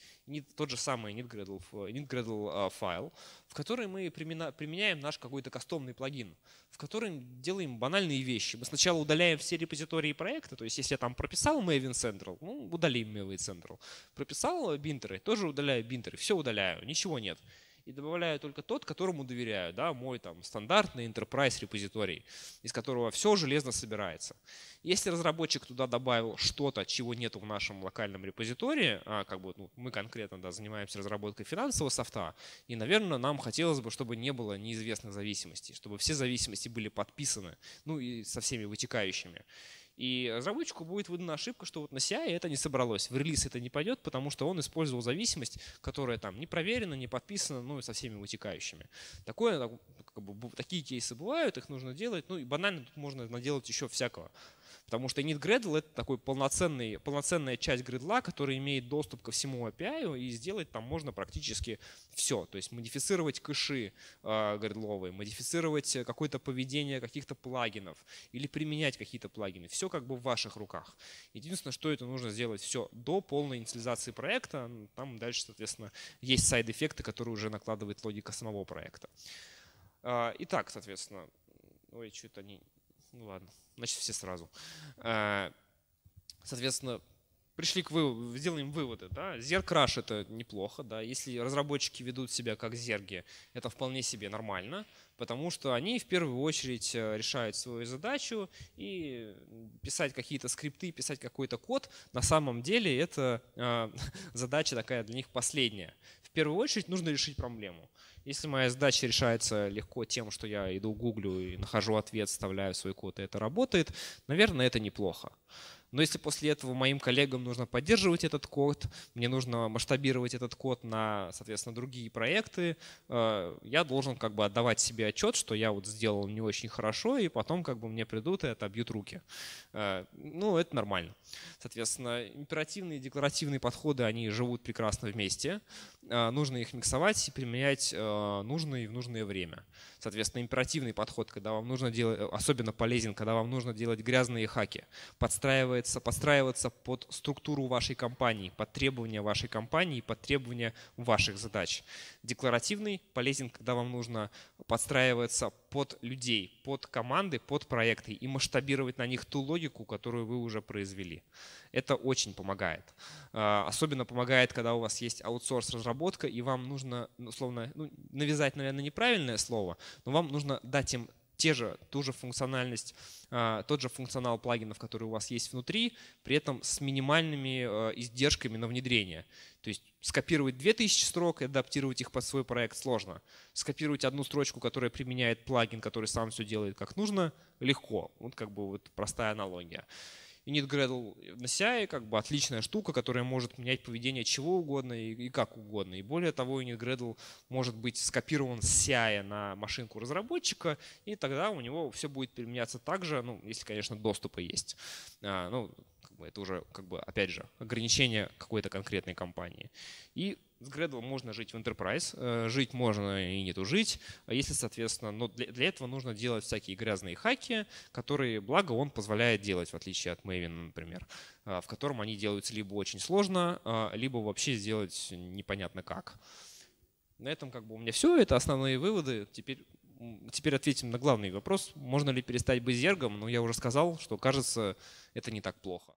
тот же самый NetGradle, э, NetGradle а, файл, в который мы применяем наш какой-то кастомный плагин, в котором делаем банальные вещи. Мы сначала удаляем все репозитории проекта, то есть если я там прописал Maven Central, ну, удалим Maven Central. Прописал бинтеры, тоже удаляю бинтеры, все удаляю, ничего нет и добавляю только тот, которому доверяю, да, мой там стандартный enterprise репозиторий, из которого все железно собирается. Если разработчик туда добавил что-то, чего нет в нашем локальном репозитории, а как бы ну, мы конкретно да, занимаемся разработкой финансового софта, и, наверное, нам хотелось бы, чтобы не было неизвестных зависимостей, чтобы все зависимости были подписаны, ну и со всеми вытекающими. И разработчику будет выдана ошибка, что вот на CI это не собралось, в релиз это не пойдет, потому что он использовал зависимость, которая там не проверена, не подписана, ну и со всеми вытекающими. Такое, как бы, такие кейсы бывают, их нужно делать, ну и банально тут можно наделать еще всякого. Потому что init Gradle — это такой полноценный, полноценная часть гридла, которая имеет доступ ко всему API, и сделать там можно практически все. То есть модифицировать кэши гридловые, э, модифицировать какое-то поведение каких-то плагинов или применять какие-то плагины. Все как бы в ваших руках. Единственное, что это нужно сделать все до полной инициализации проекта. Там дальше, соответственно, есть сайд-эффекты, которые уже накладывает логика самого проекта. Э, итак, соответственно, ой, что-то они ну ладно, значит все сразу. Э, соответственно, пришли к выводу, сделаем выводы. Да? Zerg это неплохо. Да? Если разработчики ведут себя как зерги, это вполне себе нормально, потому что они в первую очередь э, решают свою задачу и писать какие-то скрипты, писать какой-то код, на самом деле это э, задача такая для них последняя. В первую очередь нужно решить проблему. Если моя задача решается легко тем, что я иду гуглю и нахожу ответ, вставляю свой код, и это работает, наверное, это неплохо. Но если после этого моим коллегам нужно поддерживать этот код, мне нужно масштабировать этот код на, соответственно, другие проекты, э, я должен как бы отдавать себе отчет, что я вот сделал не очень хорошо, и потом как бы мне придут и отобьют руки. Э, ну, это нормально. Соответственно, императивные и декларативные подходы, они живут прекрасно вместе. Э, нужно их миксовать и применять нужные в нужное время. Соответственно, императивный подход, когда вам нужно делать, э, особенно полезен, когда вам нужно делать грязные хаки, подстраивается, подстраиваться под структуру вашей компании, под требования вашей компании, под требования ваших задач. Декларативный полезен, когда вам нужно подстраиваться под людей, под команды, под проекты и масштабировать на них ту логику, которую вы уже произвели. Это очень помогает. А, особенно помогает, когда у вас есть аутсорс-разработка, и вам нужно, условно, ну, ну, навязать, наверное, неправильное слово, но вам нужно дать им те же, ту же функциональность, а, тот же функционал плагинов, который у вас есть внутри, при этом с минимальными э, издержками на внедрение. То есть скопировать 2000 строк и адаптировать их под свой проект сложно. Скопировать одну строчку, которая применяет плагин, который сам все делает как нужно, легко. Вот как бы вот простая аналогия. Init Gradle на CI как бы отличная штука, которая может менять поведение чего угодно и, и как угодно. И более того, Init Gradle может быть скопирован с CI на машинку разработчика, и тогда у него все будет применяться так же, ну, если, конечно, доступы есть. А, ну, как бы это уже, как бы, опять же, ограничение какой-то конкретной компании. И с Gradle можно жить в Enterprise, э, жить можно и не тужить, а если, соответственно, но для, для этого нужно делать всякие грязные хаки, которые, благо, он позволяет делать, в отличие от Maven, например, э, в котором они делаются либо очень сложно, э, либо вообще сделать непонятно как. На этом как бы у меня все, это основные выводы. Теперь теперь ответим на главный вопрос. Можно ли перестать быть зергом? Но ну, я уже сказал, что кажется, это не так плохо.